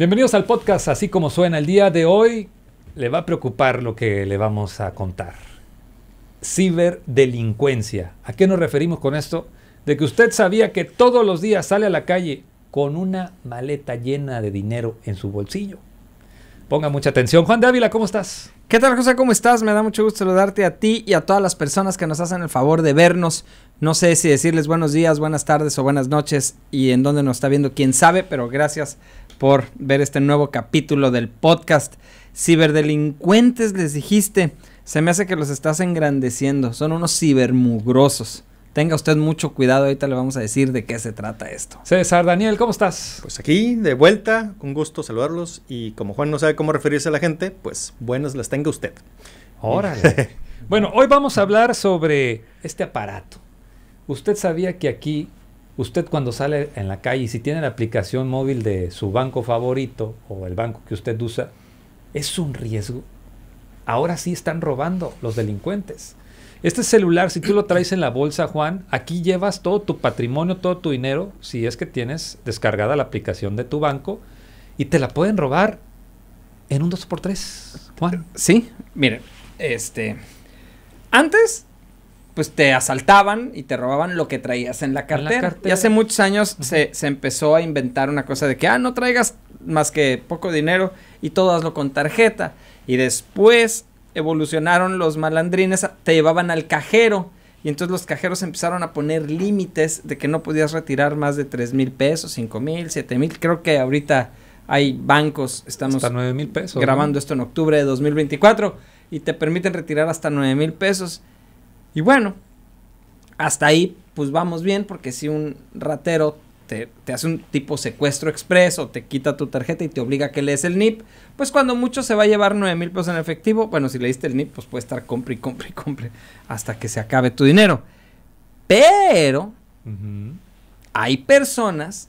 Bienvenidos al podcast Así como suena. El día de hoy le va a preocupar lo que le vamos a contar. Ciberdelincuencia. ¿A qué nos referimos con esto? De que usted sabía que todos los días sale a la calle con una maleta llena de dinero en su bolsillo. Ponga mucha atención. Juan Dávila, ¿cómo estás? ¿Qué tal, José? ¿Cómo estás? Me da mucho gusto saludarte a ti y a todas las personas que nos hacen el favor de vernos. No sé si decirles buenos días, buenas tardes o buenas noches y en dónde nos está viendo, quién sabe, pero gracias por ver este nuevo capítulo del podcast. Ciberdelincuentes les dijiste, se me hace que los estás engrandeciendo, son unos cibermugrosos. Tenga usted mucho cuidado, ahorita le vamos a decir de qué se trata esto. César, Daniel, ¿cómo estás? Pues aquí, de vuelta, un gusto saludarlos y como Juan no sabe cómo referirse a la gente, pues buenas las tenga usted. Órale. bueno, hoy vamos a hablar sobre este aparato. Usted sabía que aquí usted cuando sale en la calle, si tiene la aplicación móvil de su banco favorito o el banco que usted usa, es un riesgo. Ahora sí están robando los delincuentes. Este celular, si tú lo traes en la bolsa, Juan, aquí llevas todo tu patrimonio, todo tu dinero, si es que tienes descargada la aplicación de tu banco, y te la pueden robar en un 2x3, Juan. Sí, miren, este... Antes pues te asaltaban y te robaban lo que traías en la cartera. Y hace muchos años se, empezó a inventar una cosa de que, ah, no traigas más que poco dinero y todo hazlo con tarjeta. Y después evolucionaron los malandrines, te llevaban al cajero. Y entonces los cajeros empezaron a poner límites de que no podías retirar más de tres mil pesos, cinco mil, siete mil. Creo que ahorita hay bancos, estamos hasta pesos, grabando esto en octubre de 2024 y te permiten retirar hasta nueve mil pesos. Y bueno, hasta ahí pues vamos bien porque si un ratero te, hace un tipo secuestro expreso, te quita tu tarjeta y te obliga a que lees el NIP, pues cuando mucho se va a llevar 9 mil pesos en efectivo, bueno, si leíste el NIP pues puede estar compre y compre y compre hasta que se acabe tu dinero. Pero hay personas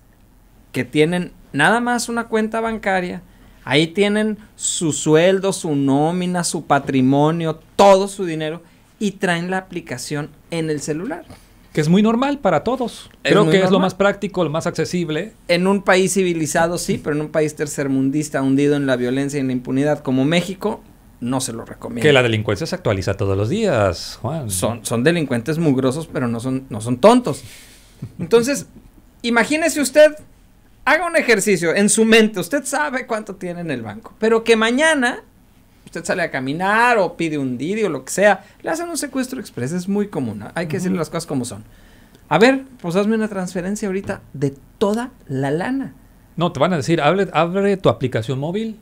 que tienen nada más una cuenta bancaria, ahí tienen su sueldo, su nómina, su patrimonio, todo su dinero y traen la aplicación en el celular. Que es muy normal para todos. Creo que es lo más práctico, lo más accesible. En un país civilizado sí, pero en un país tercermundista hundido en la violencia y en la impunidad como México, no se lo recomiendo. Que la delincuencia se actualiza todos los días, Juan. Son, son delincuentes mugrosos, pero no son, no son tontos. Entonces, imagínese usted, haga un ejercicio en su mente, usted sabe cuánto tiene en el banco, pero que mañana usted sale a caminar o pide un Didi o lo que sea, le hacen un secuestro express, es muy común, hay que decirle las cosas como son. A ver, pues hazme una transferencia ahorita de toda la lana. No, te van a decir, abre, abre tu aplicación móvil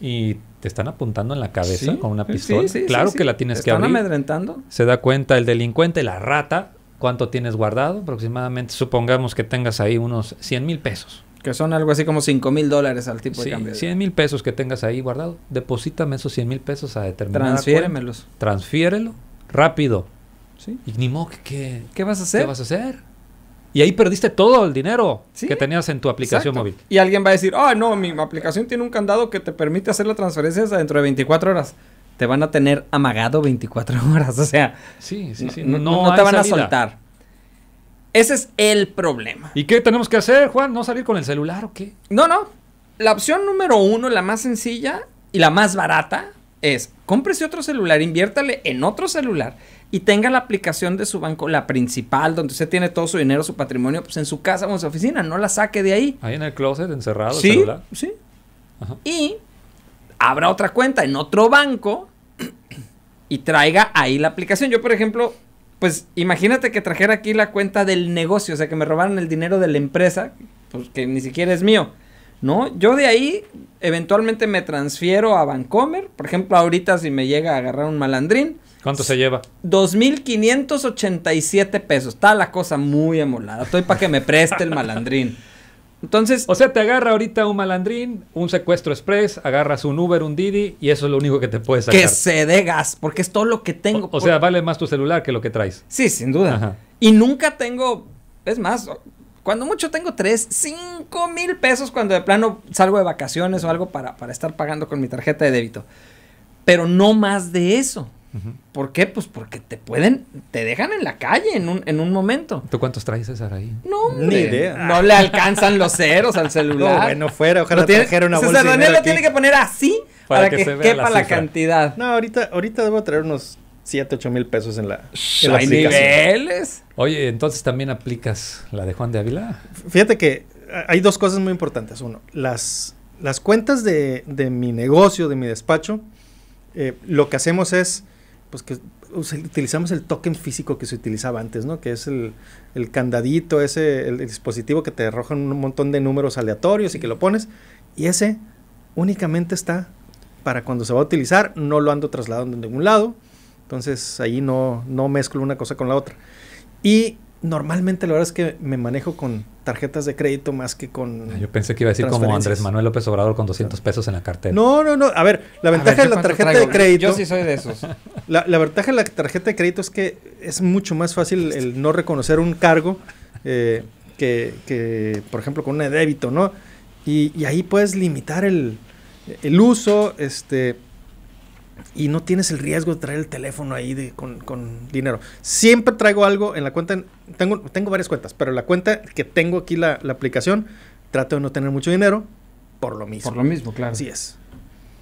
y te están apuntando en la cabeza con una pistola. claro que la tienes ¿Te que están amedrentando. Se da cuenta el delincuente, la rata, cuánto tienes guardado, aproximadamente supongamos que tengas ahí unos 100 mil pesos. Que son algo así como 5 mil dólares al tipo de cambio. 100 mil pesos que tengas ahí guardado. Deposítame esos 100 mil pesos a determinada Transfiéremelos. Cuenta. Transfiérelo rápido. ¿Sí? Y ni modo que, ¿Qué vas a hacer? ¿Qué vas a hacer? Y ahí perdiste todo el dinero que tenías en tu aplicación móvil. Y alguien va a decir, ah, no, mi aplicación tiene un candado que te permite hacer la transferencia dentro de 24 horas. Te van a tener amagado 24 horas, o sea. No, te van a soltar. Ese es el problema. ¿Y qué tenemos que hacer, Juan? ¿No salir con el celular o qué? No, no. La opción número uno, la más sencilla y la más barata, es cómprese otro celular, inviértale en otro celular y tenga la aplicación de su banco, la principal, donde usted tiene todo su dinero, su patrimonio, pues en su casa o en su oficina, no la saque de ahí. Ahí en el closet, encerrado, ¿Sí? el celular. Sí. Y abra otra cuenta en otro banco y traiga ahí la aplicación. Yo, por ejemplo, pues imagínate que trajera aquí la cuenta del negocio, o sea, que me robaran el dinero de la empresa, pues que ni siquiera es mío. ¿no? Yo de ahí eventualmente me transfiero a Vancomer. Por ejemplo, ahorita si me llega a agarrar un malandrín. ¿Cuánto se lleva? 2.587 pesos. Está la cosa muy emolada. Estoy para que me preste el malandrín. Entonces. O sea, te agarra ahorita un malandrín, un secuestro express, agarras un Uber, un Didi, y eso es lo único que te puedes sacar. Que se dé gas, porque es todo lo que tengo. O, sea, vale más tu celular que lo que traes. Sí, sin duda. Y nunca tengo. Es más, cuando mucho tengo tres, cinco mil pesos cuando de plano salgo de vacaciones o algo para, para estar pagando con mi tarjeta de débito. Pero no más de eso. ¿Por qué? Pues porque te pueden, te dejan en la calle en un, momento. ¿Tú cuántos traes, César, ahí? No, Ni idea. No le alcanzan los ceros al celular. bueno, fuera, ojalá tiene, una César Daniel lo tiene que poner así para, que, se quepa la, cantidad. No, ahorita, ahorita debo traer unos 7, 8 mil pesos en la, en niveles? Oye, entonces también aplicas la de Juan de Ávila. Fíjate que hay dos cosas muy importantes. Uno, las, las cuentas de, mi negocio, de mi despacho, eh, lo que hacemos es pues que utilizamos el token físico que se utilizaba antes, ¿no? Que es el, el candadito, ese, el, dispositivo que te arrojan un montón de números aleatorios y que lo pones. Y ese únicamente está para cuando se va a utilizar, no lo ando trasladando en ningún lado. Entonces ahí no, no mezclo una cosa con la otra. Y normalmente la verdad es que me manejo con tarjetas de crédito más que con. Ah, yo pensé que iba a decir como Andrés Manuel López Obrador con 200 pesos en la cartera. No, no, no. A ver, la ventaja de la tarjeta de crédito. Yo sí soy de esos. La, la, ventaja de la tarjeta de crédito es que es mucho más fácil el no reconocer un cargo eh, que, que, por ejemplo, con un débito, ¿no? Y, ahí puedes limitar el, uso, este y no tienes el riesgo de traer el teléfono ahí con, dinero. Siempre traigo algo en la cuenta, tengo, tengo varias cuentas, pero la cuenta que tengo aquí, la, la, aplicación, trato de no tener mucho dinero por lo mismo. Por lo mismo, claro. Así es.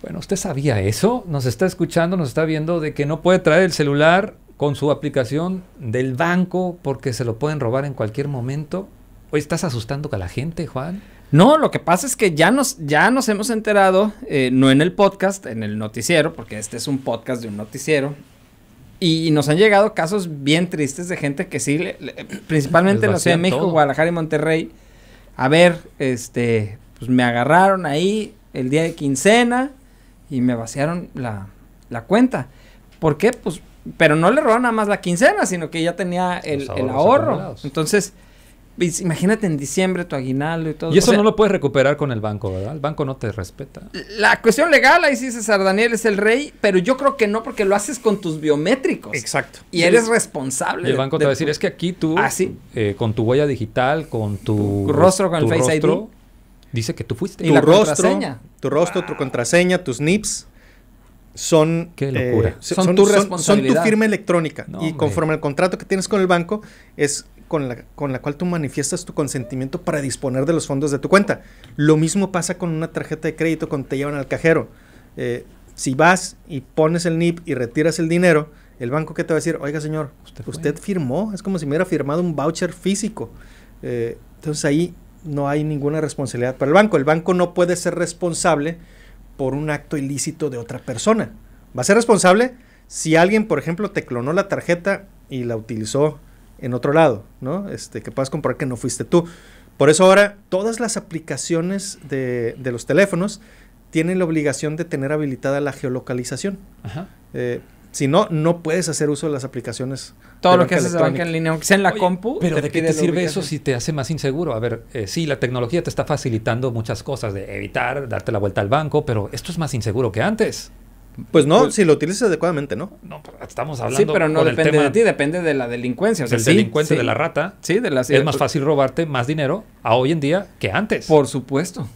Bueno, ¿usted sabía eso? Nos está escuchando, nos está viendo de que no puede traer el celular con su aplicación del banco porque se lo pueden robar en cualquier momento. ¿Hoy estás asustando a la gente, Juan? No, lo que pasa es que ya nos, ya nos hemos enterado, eh, no en el podcast, en el noticiero, porque este es un podcast de un noticiero, y nos han llegado casos bien tristes de gente que sí, eh, principalmente en la Ciudad de México, Guadalajara y Monterrey. A ver, este, pues me agarraron ahí el día de quincena, y me vaciaron la, cuenta. ¿Por qué? Pues, pero no le robaron nada más la quincena, sino que ya tenía el, ahorro. Entonces, pues, imagínate en diciembre tu aguinaldo y todo. Y eso no lo puedes recuperar con el banco, ¿verdad? El banco no te respeta. La cuestión legal, ahí sí César Daniel es el rey, pero yo creo que no porque lo haces con tus biométricos. Exacto. Y eres responsable. el banco te va a decir, es que aquí tú, ah, eh, con tu huella digital, con tu... rostro, con el Face ID Dice que tú fuiste. Tu rostro, Tu rostro, tu contraseña, tus NIPS son, Qué locura. Eh, son, tu firma electrónica. y conforme al contrato que tienes con el banco, es con la, con la cual tú manifiestas tu consentimiento para disponer de los fondos de tu cuenta. Lo mismo pasa con una tarjeta de crédito cuando te llevan al cajero. Eh, si vas y pones el NIP y retiras el dinero, el banco que te va a decir, oiga señor, usted, firmó, es como si me hubiera firmado un voucher físico. Eh, entonces ahí no hay ninguna responsabilidad para el banco. El banco no puede ser responsable por un acto ilícito de otra persona. Va a ser responsable si alguien, por ejemplo, te clonó la tarjeta y la utilizó en otro lado, ¿no? Este, que puedas comprar que no fuiste tú. Por eso ahora todas las aplicaciones de, los teléfonos tienen la obligación de tener habilitada la geolocalización. Ajá. Eh, si no, no puedes hacer uso de las aplicaciones. Todo lo que haces de banca en línea, aunque sea en la compu. Pero ¿de qué te sirve eso si te hace más inseguro? A ver, eh, sí, la tecnología te está facilitando muchas cosas, de evitar, darte la vuelta al banco, pero esto es más inseguro que antes. Pues no, pues si lo utilizas adecuadamente, ¿no? No, pues, estamos hablando. Sí, pero no depende de ti, depende de la delincuencia. O delincuente, de la rata. Sí, de las. Es más fácil robarte más dinero a hoy en día que antes. Por supuesto.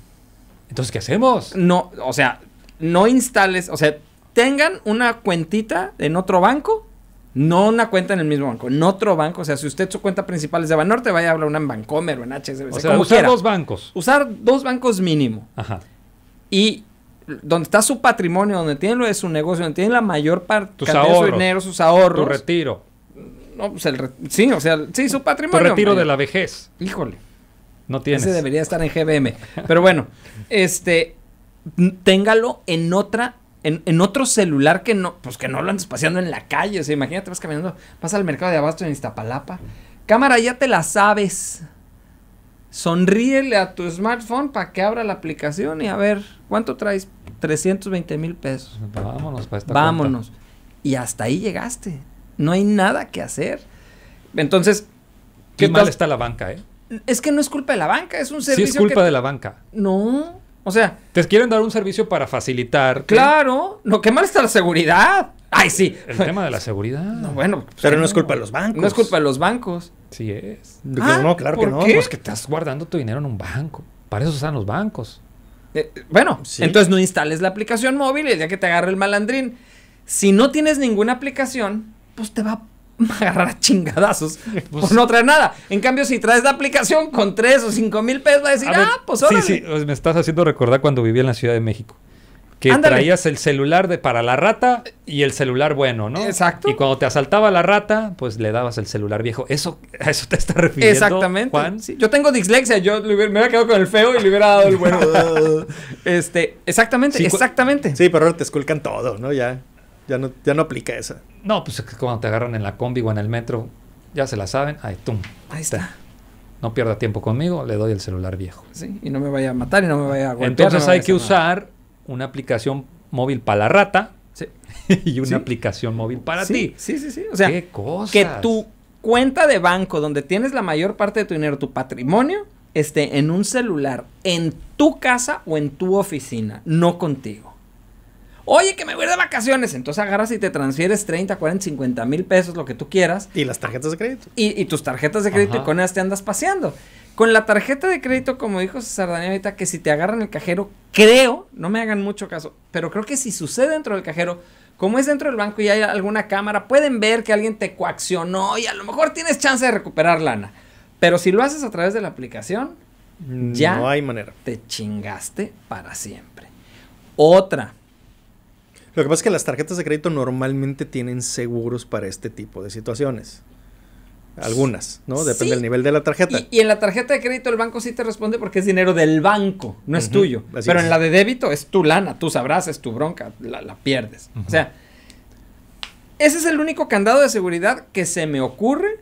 Entonces, ¿qué hacemos? No, o sea, no instales, o sea, tengan una cuentita en otro banco, no una cuenta en el mismo banco, en otro banco. O sea, si usted su cuenta principal es de Banorte, vaya a hablar una en Bancomer o en HSBC. O sea, usar dos bancos. Usar dos bancos mínimo. Ajá. Y donde está su patrimonio, donde tiene su negocio, donde tiene la mayor parte de su dinero, sus ahorros. Tu retiro. No, pues el sí, o sea, sí, su patrimonio. Tu retiro de la vejez. Híjole. No tienes. Ese debería estar en GBM. Pero bueno, este, téngalo en otra en, otro celular que no, pues que no lo andes paseando en la calle. O sea, imagínate, vas caminando, vas al mercado de abasto en Iztapalapa. Cámara, ya te la sabes. Sonríele a tu smartphone para que abra la aplicación y a ver, ¿cuánto traes? 320 mil pesos. Vámonos para esta Vámonos. Y hasta ahí llegaste. No hay nada que hacer. Entonces. Qué mal está la banca, ¿eh? Es que no es culpa de la banca, es un servicio. Sí, es culpa de la banca. No. O sea. Te quieren dar un servicio para facilitar. Claro, No, ¿qué mal está la seguridad. Ay, sí. El tema de la seguridad. No, bueno. Pues, pero no pues, es culpa de los bancos. No es culpa de los bancos. Sí es. Ah, no, claro que no. Qué? Pues que estás guardando tu dinero en un banco. Para eso están los bancos. Eh, bueno, entonces no instales la aplicación móvil y ya que te agarre el malandrín. Si no tienes ninguna aplicación, pues te va a agarrar a chingadazos pues, no traer nada. En cambio, si traes la aplicación con 3 o 5 mil pesos, va a decir, ah, pues órale. Sí, sí, me estás haciendo recordar cuando vivía en la Ciudad de México. Que traías el celular de, para la rata y el celular bueno, ¿no? Exacto. Y cuando te asaltaba la rata, pues le dabas el celular viejo. Eso, a eso te está refiriendo. Juan? Sí. Yo tengo dislexia, yo me hubiera quedado con el feo y le hubiera dado el bueno. este, exactamente, exactamente. Sí, pero ahora te esculcan todo, ¿no? Ya. Ya no, ya no aplica esa. No, pues es que cuando te agarran en la combi o en el metro, ya se la saben. Ahí, tum. Ahí está. No pierda tiempo conmigo, le doy el celular viejo. Sí, y no me vaya a matar y no me vaya a golpear. Entonces hay que usar una aplicación móvil para la rata sí. y una aplicación móvil para ti. Sí, sí, sí. O sea, ¿Qué cosa que tu cuenta de banco donde tienes la mayor parte de tu dinero, tu patrimonio, esté en un celular, en tu casa o en tu oficina, no contigo. Oye, que me voy de vacaciones. Entonces agarras y te transfieres 30, 40, 50 mil pesos, lo que tú quieras. Y las tarjetas de crédito. Y, tus tarjetas de crédito y con ellas te andas paseando. Con la tarjeta de crédito, como dijo César Daniel ahorita, que si te agarran el cajero, creo, no me hagan mucho caso, pero creo que si sucede dentro del cajero, como es dentro del banco y hay alguna cámara, pueden ver que alguien te coaccionó y a lo mejor tienes chance de recuperar lana. Pero si lo haces a través de la aplicación, mm, ya no hay manera. Te chingaste para siempre. Otra, lo que pasa es que las tarjetas de crédito normalmente tienen seguros para este tipo de situaciones. Algunas, ¿no? Depende del nivel de la tarjeta. Y, en la tarjeta de crédito el banco sí te responde porque es dinero del banco, no es tuyo. Pero en la de débito es tu lana, tú sabrás, es tu bronca, la, pierdes. O sea, ese es el único candado de seguridad que se me ocurre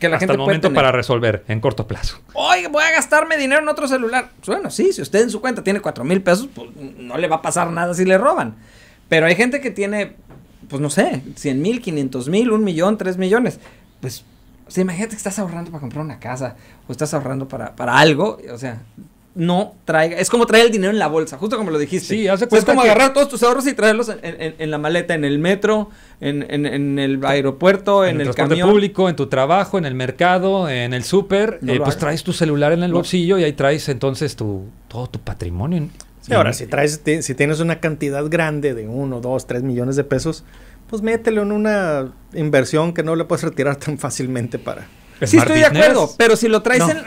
que la Hasta gente el momento para resolver en corto plazo. Oye, voy a gastarme dinero en otro celular. Pues bueno, sí, si usted en su cuenta tiene cuatro mil pesos, pues no le va a pasar nada si le roban. Pero hay gente que tiene, pues no sé, 100 mil, 500 mil, un millón, tres millones. Pues, o sea, imagínate que estás ahorrando para comprar una casa o estás ahorrando para, algo, o sea, no traiga. Es como traer el dinero en la bolsa, justo como lo dijiste. Sí, hace pues Es como agarrar todos tus ahorros y traerlos en, la maleta, en el metro, en, el aeropuerto, en, el, el público, en tu trabajo, en el mercado, en el súper. Eh, pues traes tu celular en el bolsillo y ahí traes entonces tu, todo tu patrimonio ahora, si si tienes una cantidad grande de 1, 2, 3 millones de pesos, pues mételo en una inversión que no le puedes retirar tan fácilmente para. Sí, estoy de acuerdo, pero si lo traes en.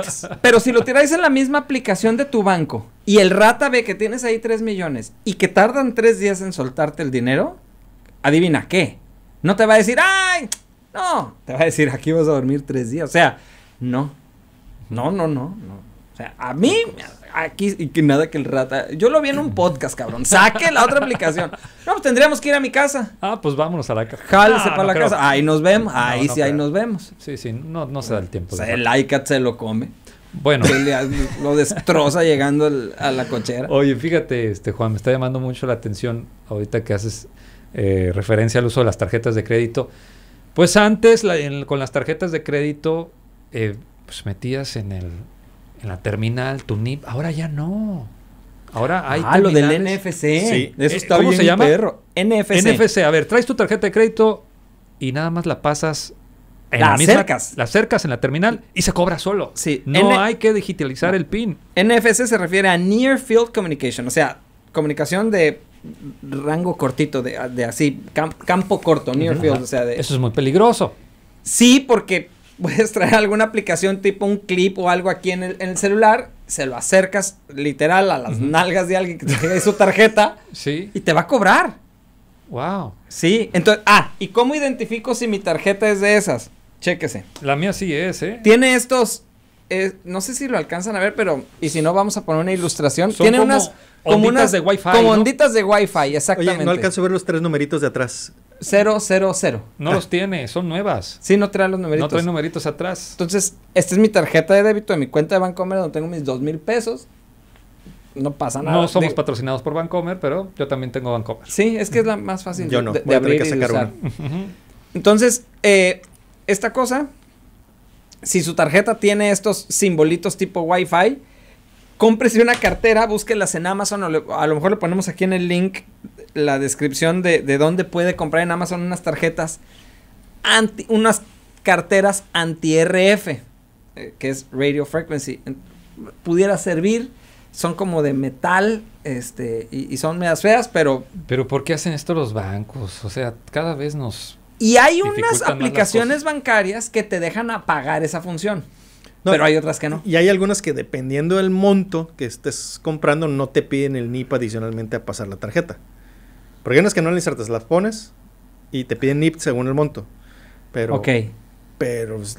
pero si lo tiráis en la misma aplicación de tu banco y el rata ve que tienes ahí 3 millones y que tardan 3 días en soltarte el dinero, adivina qué. No te va a decir, ¡ay! No, te va a decir, aquí vas a dormir 3 días. O sea, no. No, no, no, no. O sea, a mí aquí y que nada que el rata. Yo lo vi en un podcast, cabrón. Saque la otra aplicación. No, pues tendríamos que ir a mi casa. Ah, pues vámonos a la casa. Jálese ah, para la casa. Ahí nos vemos. ahí sí, ahí nos vemos. Sí, sí, no, se da el tiempo. el ICAT se lo come. Bueno. lo destroza llegando a la cochera. Oye, fíjate, este Juan, me está llamando mucho la atención ahorita que haces eh, referencia al uso de las tarjetas de crédito. Pues antes, con las tarjetas de crédito, eh, pues metías en el en la terminal, tu NIP, ahora ya no. Ahora hay. Ah, lo del NFC. Sí. Eso eh, está ¿Cómo se llama? NFC. NFC. A ver, traes tu tarjeta de crédito y nada más la pasas. En la, la acercas. La acercas en la terminal y se cobra solo. Sí. No hay que digitalizar el PIN. NFC se refiere a Near Field Communication. O sea, comunicación de rango cortito, de, así, campo corto, Near Field. O sea, Eso es muy peligroso. Sí, porque puedes traer alguna aplicación tipo un clip o algo aquí en el, celular, se lo acercas literal a las nalgas de alguien que ahí su tarjeta sí. y te va a cobrar. Wow. Sí, entonces, ah, ¿y cómo identifico si mi tarjeta es de esas? Chéquese. La mía sí es, ¿eh? Tiene estos, eh, no sé si lo alcanzan a ver, pero, y si no, vamos a poner una ilustración. tiene unas... Como onditas de Wi-Fi. Como onditas de Wi-Fi, exactamente. no alcanzo a ver los tres numeritos de atrás cero. No los tiene, son nuevas. Sí, no trae los numeritos. No trae numeritos atrás. Entonces, esta es mi tarjeta de débito de mi cuenta de Bancomer donde tengo mis dos mil pesos. No pasa nada. No somos patrocinados por Bancomer, pero yo también tengo Bancomer. Sí, es que es la más fácil de, abrir y Entonces, eh, esta cosa, si su tarjeta tiene estos simbolitos tipo Wi-Fi, cómprese una cartera, búsquelas en Amazon o a lo mejor le ponemos aquí en el link la descripción de, dónde puede comprar en Amazon unas tarjetas, anti, unas carteras anti-RF, eh, que es Radio Frequency. Pudiera servir, son como de metal, este, y, son medias feas, pero... Pero ¿por qué hacen esto los bancos? O sea, cada vez nos... Y hay unas aplicaciones bancarias que te dejan apagar esa función. pero hay otras que no. Y hay algunas que dependiendo del monto que estés comprando no te piden el NIP adicionalmente a pasar la tarjeta. Porque no es que no las insertas, las pones y te piden NIP según el monto. Pero, ok. Pero pues,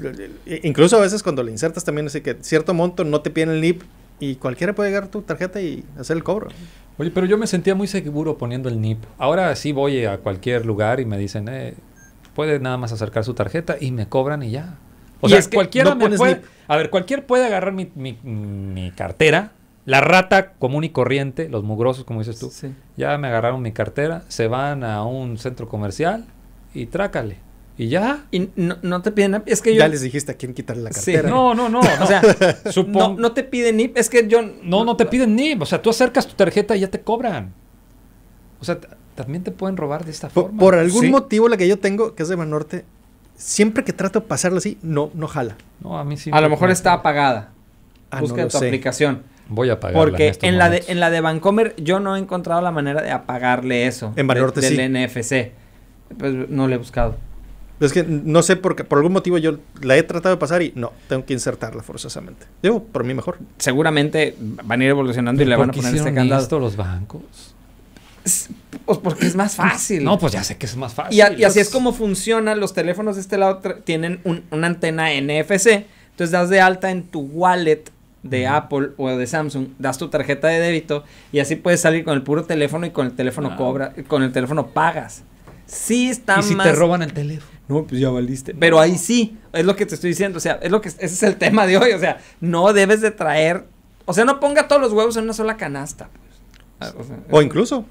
incluso a veces cuando le insertas también, así que cierto monto no te piden el NIP y cualquiera puede agarrar tu tarjeta y hacer el cobro. Oye, pero yo me sentía muy seguro poniendo el NIP. Ahora sí voy a cualquier lugar y me dicen, eh, puede nada más acercar su tarjeta y me cobran y ya. O sea, es cualquiera puede. A ver, cualquier puede agarrar mi, mi cartera la rata común y corriente, los mugrosos, como dices tú, ya me agarraron mi cartera, se van a un centro comercial y trácale. Y ya. Y no, te piden Es que yo. Ya les dijiste a quién quitarle la cartera. No, no, no, o sea, no, no, te piden ni... Es que yo. No, no te piden ni... O sea, tú acercas tu tarjeta y ya te cobran. O sea, también te pueden robar de esta forma. Por, algún motivo, la que yo tengo, que es de Banorte, siempre que trato de pasarlo así, no, no jala. No, a mí sí. A lo mejor está apagada. Ah, Busca tu aplicación. Voy a apagarla. Porque en, en la, de, en la de Vancomer yo no he encontrado la manera de apagarle eso. En valor sí. Del NFC. Pues no le he buscado. Es que no sé por qué, por algún motivo yo la he tratado de pasar y no, tengo que insertarla forzosamente. Yo por mí mejor. Seguramente van a ir evolucionando y le van a poner este candado. Esto los bancos? Pues porque es más fácil. No, pues ya sé que es más fácil. Y, así es como funcionan los teléfonos de este lado. Tienen una antena NFC. Entonces das de alta en tu wallet de Apple o de Samsung, das tu tarjeta de débito y así puedes salir con el puro teléfono y con el teléfono con el teléfono pagas. Sí está ¿Y si te roban el teléfono? No, pues ya valiste. Pero ahí sí, es lo que te estoy diciendo, o sea, es lo que ese es el tema de hoy, o sea, no debes de traer, o sea, no ponga todos los huevos en una sola canasta. Pues. O, incluso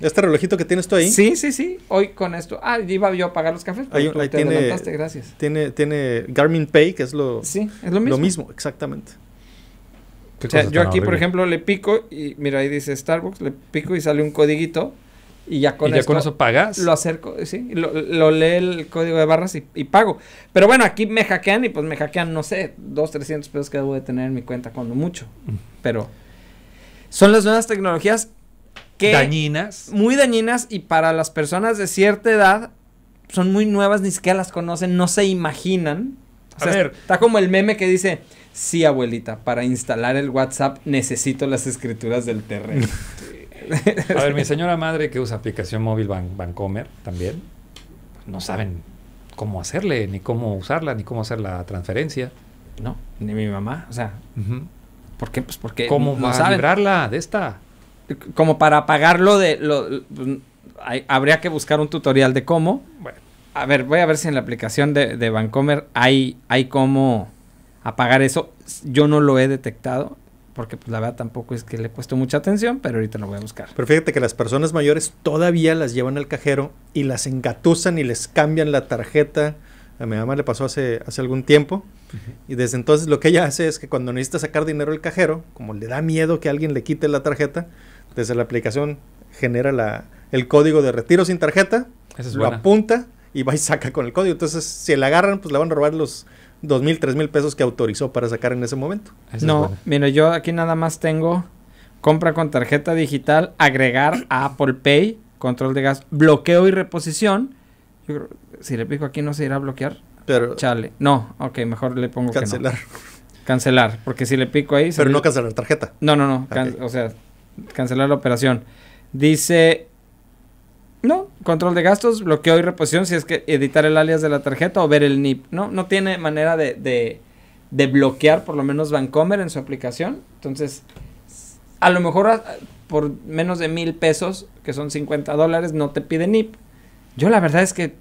este relojito que tienes tú ahí. Sí, sí, sí. Hoy con esto. Ah, iba yo a pagar los cafés. Pero te tiene, gracias. Tiene, tiene Garmin Pay, que es lo, sí, es lo mismo. Lo mismo, exactamente yo aquí, por ejemplo, le pico y mira, ahí dice Starbucks, le pico y sale un codiguito y ya con, con eso pagas. Lo acerco, sí, lo, lee el código de barras y, pago. Pero bueno, aquí me hackean y pues me hackean, no sé, dos, trescientos pesos que debo de tener en mi cuenta cuando mucho. Mm. Pero son las nuevas tecnologías que... Dañinas. Muy dañinas y para las personas de cierta edad son muy nuevas, ni siquiera las conocen, no se imaginan. Está como el meme que dice, sí, abuelita, para instalar el WhatsApp necesito las escrituras del terreno. A ver, mi señora madre que usa aplicación móvil Ban Bancomer también, no saben cómo hacerle, ni cómo usarla, ni cómo hacer la transferencia. No, ni mi mamá, o sea, ¿por qué? Pues porque ¿Cómo no va a librarla de esta? Como para pagarlo de... Lo, habría que buscar un tutorial de cómo. A ver, voy a ver si en la aplicación de, de Bancomer hay, hay cómo apagar eso. Yo no lo he detectado porque pues, la verdad tampoco es que le he puesto mucha atención, pero ahorita lo voy a buscar. Pero fíjate que las personas mayores todavía las llevan al cajero y las engatusan y les cambian la tarjeta. A mi mamá le pasó hace, hace algún tiempo. Y desde entonces lo que ella hace es que cuando necesita sacar dinero del cajero, como le da miedo que alguien le quite la tarjeta, desde la aplicación genera la, el código de retiro sin tarjeta, lo apunta y va y saca con el código. Entonces, si le agarran, pues le van a robar los dos mil, tres mil pesos que autorizó para sacar en ese momento. no, es yo aquí nada más tengo compra con tarjeta digital, agregar a Apple Pay, control de gas, bloqueo y reposición. si le pico aquí no se irá a bloquear. Pero Chale. No, ok, mejor le pongo cancelar. Cancelar, porque si le pico ahí. Pero no cancelar cancelar tarjeta. No, no, no. O sea, cancelar la operación. Dice no, control de gastos, bloqueo y reposición si es que editar el alias de la tarjeta o ver el NIP, ¿no? No tiene manera de, de, bloquear por lo menos Vancomer en su aplicación. Entonces, a lo mejor por menos de mil pesos, que son 50 dólares, no te pide NIP. Yo la verdad es que,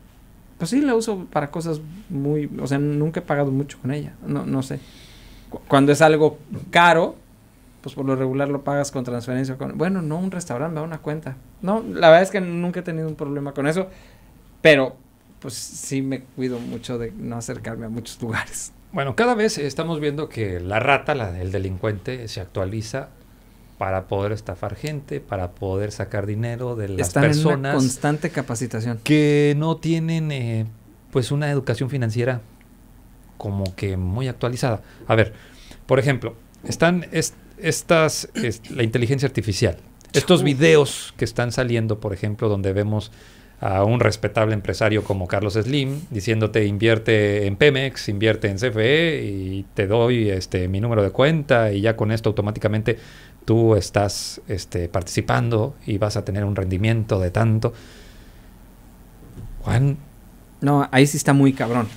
pues sí, la uso para cosas muy, o sea, nunca he pagado mucho con ella, no, no sé. Cuando es algo caro, pues, por lo regular lo pagas con transferencia. Con, bueno, no un restaurante, da una cuenta. No, la verdad es que nunca he tenido un problema con eso, pero pues sí me cuido mucho de no acercarme a muchos lugares. Bueno, cada vez estamos viendo que la rata, la, el delincuente, se actualiza para poder estafar gente, para poder sacar dinero de las personas. En constante capacitación. Que no tienen eh, pues una educación financiera como que muy actualizada. A ver, por ejemplo, están, estas, es, la inteligencia artificial, estos videos que están saliendo, por ejemplo, donde vemos a un respetable empresario como Carlos Slim diciéndote invierte en Pemex, invierte en CFE y te doy este mi número de cuenta y ya con esto automáticamente tú estás este, participando y vas a tener un rendimiento de tanto. Juan. No, ahí sí está muy cabrón.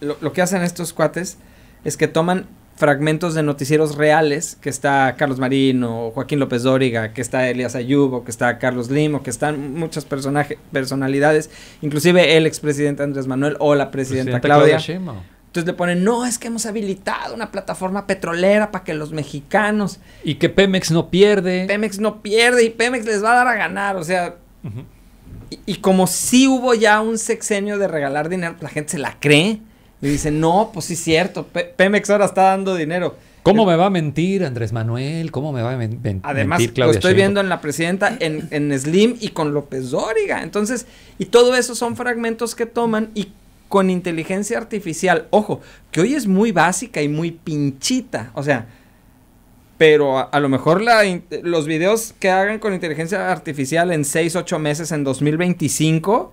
Lo, lo que hacen estos cuates es que toman fragmentos de noticieros reales, que está Carlos Marino, o Joaquín López Dóriga, que está Elias Ayub que está Carlos Limo, que están muchas personajes, personalidades, inclusive el expresidente Andrés Manuel o la presidenta, Claudia. entonces le ponen, no, es que hemos habilitado una plataforma petrolera para que los mexicanos... Y que Pemex no pierde. Pemex no pierde y Pemex les va a dar a ganar, o sea... y, como si hubo ya un sexenio de regalar dinero, la gente se la cree. Y dice, no, pues sí es cierto, Pemex ahora está dando dinero. ¿Cómo me va a mentir Andrés Manuel? ¿Cómo me va a mentir Además, lo estoy viendo en la presidenta, en, Slim y con López Dóriga. Entonces, y todo eso son fragmentos que toman y con inteligencia artificial. Ojo, que hoy es muy básica y muy pinchita. O sea, pero a, lo mejor los videos que hagan con inteligencia artificial en 6, 8 meses, en 2025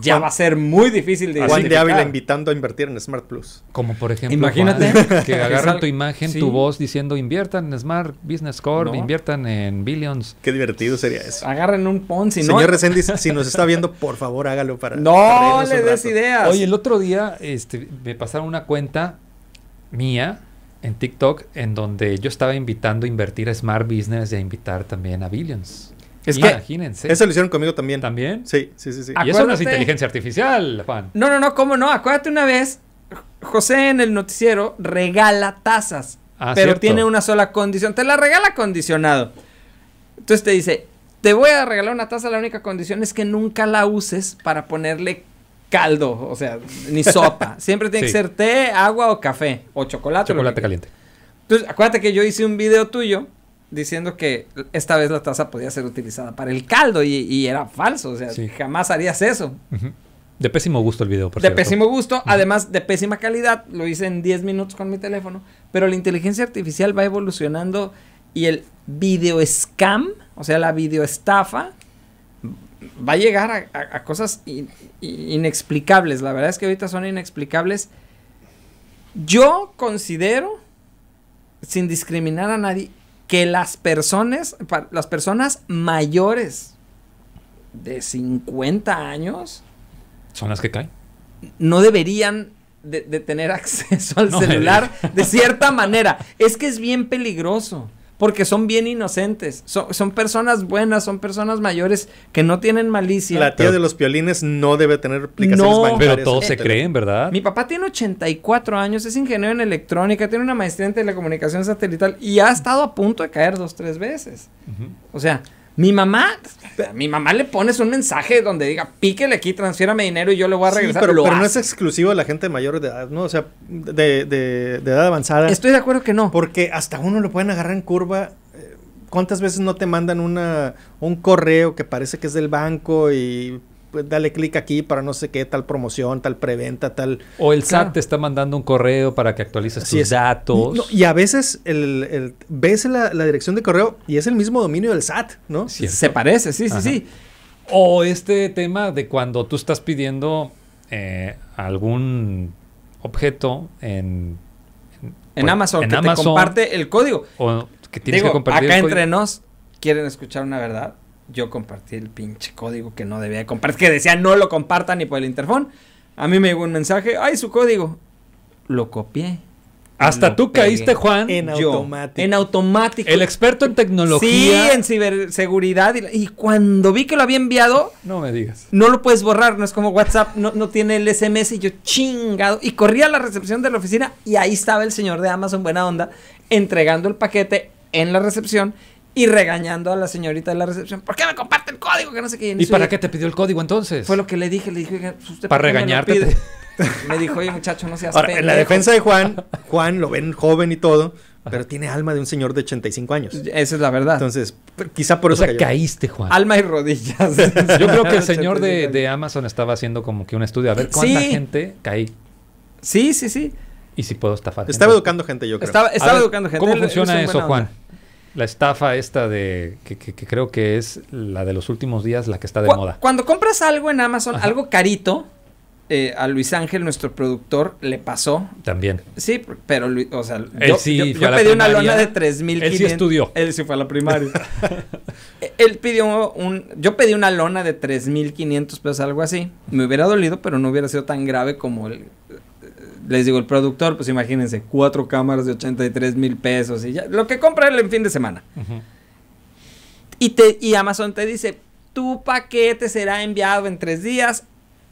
ya va a ser muy difícil de Juan de Ávila invitando a invertir en Smart Plus. Como por ejemplo, imagínate ¿eh? que agarran tu imagen, tu voz diciendo inviertan en Smart Business Corp, inviertan en Billions. Qué divertido sería eso. Agarren un Ponzi, ¿no? Señor Resendiz, si nos está viendo, por favor, hágalo para No le des ideas. Oye, el otro día este, me pasaron una cuenta mía en TikTok en donde yo estaba invitando a invertir a Smart Business y a invitar también a Billions. Imagínense. Eso lo hicieron conmigo también. ¿También? Sí, sí, sí. sí. Y eso no es inteligencia artificial, Juan. No, no, no, ¿cómo no? Acuérdate una vez, José en el noticiero regala tazas, ah, pero tiene una sola condición. Te la regala condicionado. Entonces te dice, te voy a regalar una taza, la única condición es que nunca la uses para ponerle caldo, o sea, ni sopa. Siempre tiene que ser té, agua o café, o chocolate. Chocolate caliente. Entonces, acuérdate que yo hice un video tuyo diciendo que esta vez la taza podía ser utilizada para el caldo y, era falso, o sea, jamás harías eso. De pésimo gusto el video, por De pésimo gusto, además de pésima calidad, lo hice en 10 minutos con mi teléfono, pero la inteligencia artificial va evolucionando y el video scam, o sea, la video estafa va a llegar a, cosas inexplicables, la verdad es que ahorita son inexplicables. Yo considero, sin discriminar a nadie, que las personas, las personas mayores de 50 años... Son las que caen. No deberían de, tener acceso al celular de cierta manera. Es que es bien peligroso porque son bien inocentes, son, personas buenas, son personas mayores que no tienen malicia. La tía de los piolines no debe tener aplicaciones no, Pero todos se creen, ¿verdad? Mi papá tiene 84 años, es ingeniero en electrónica, tiene una maestría en telecomunicación satelital y ha estado a punto de caer dos, tres veces. O sea, mi mamá, mi mamá le pones un mensaje donde diga, píquele aquí, transfiérame dinero y yo le voy a regresar. pero, no es exclusivo a la gente mayor de edad, ¿no? O sea, de, de, de, edad avanzada. Estoy de acuerdo que no. Porque hasta uno lo pueden agarrar en curva. Eh, ¿Cuántas veces no te mandan una, un correo que parece que es del banco y pues, dale clic aquí para no sé qué, tal promoción, tal preventa, tal... O el SAT te está mandando un correo para que actualices tus datos. y a veces el, ves la, dirección de correo y es el mismo dominio del SAT, ¿no? Se parece, sí, sí, sí. O este tema de cuando tú estás pidiendo eh, algún objeto en... En, pues, Amazon, que te comparte el código. O que tienes que compartir acá entre nos, ¿quieren escuchar una verdad? Yo compartí el pinche código que no debía compartir, que decía no lo compartan ni por el interfón. A mí me llegó un mensaje, ay, su código. Lo copié. Hasta tú caíste, Juan. En automático. En automático. El experto en tecnología. Sí, en ciberseguridad. Y, cuando vi que lo había enviado. No me digas. No lo puedes borrar, no es como WhatsApp, no, no tiene el SMS. Y yo, chingado. Y corrí a la recepción de la oficina y ahí estaba el señor de Amazon Buena Onda entregando el paquete en la recepción y regañando a la señorita de la recepción, ¿por qué me comparte el código? Que no sé qué. ¿Y, para qué te pidió el código entonces? Fue lo que le dije, le dije, pues, usted para regañarte. Me, dijo, oye muchacho, no seas En la defensa de Juan, Juan lo ven joven y todo, pero tiene alma de un señor de 85 años. Esa es la verdad. Entonces, quizá por eso. caíste, Juan. Alma y rodillas. Yo creo que el señor de, Amazon estaba haciendo como que un estudio. A ver cuánta gente caí. Sí, sí, sí. Y si puedo estafar. Estaba educando gente, yo creo. Estaba, estaba educando gente. ¿Cómo funciona eso, Juan? La estafa esta de que, creo que es la de los últimos días, la que está de moda. Cuando compras algo en Amazon, algo carito, eh, a Luis Ángel, nuestro productor, le pasó. También. Sí, pero, o sea, yo, pedí una lona de 3500. Él sí estudió. Él sí fue a la primaria. E-, él pidió un. Yo pedí una lona de 3500 pesos, algo así. Me hubiera dolido, pero no hubiera sido tan grave como el, les digo, el productor, pues imagínense, cuatro cámaras de 83 mil pesos y ya, lo que compra en fin de semana. y, te, y Amazon te dice, tu paquete será enviado en tres días,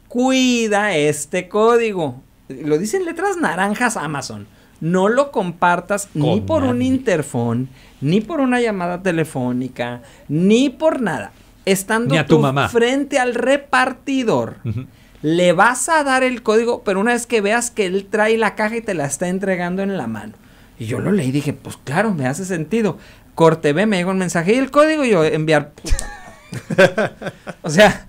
cuida este código. Lo dicen letras naranjas Amazon. No lo compartas ni por un interfón, ni por una llamada telefónica, ni por nada. Estando tu frente al repartidor. Le vas a dar el código, pero una vez que veas que él trae la caja y te la está entregando en la mano. Y yo lo leí dije, pues claro, me hace sentido. Corte B, me llega un mensaje y el código y yo enviar. o sea,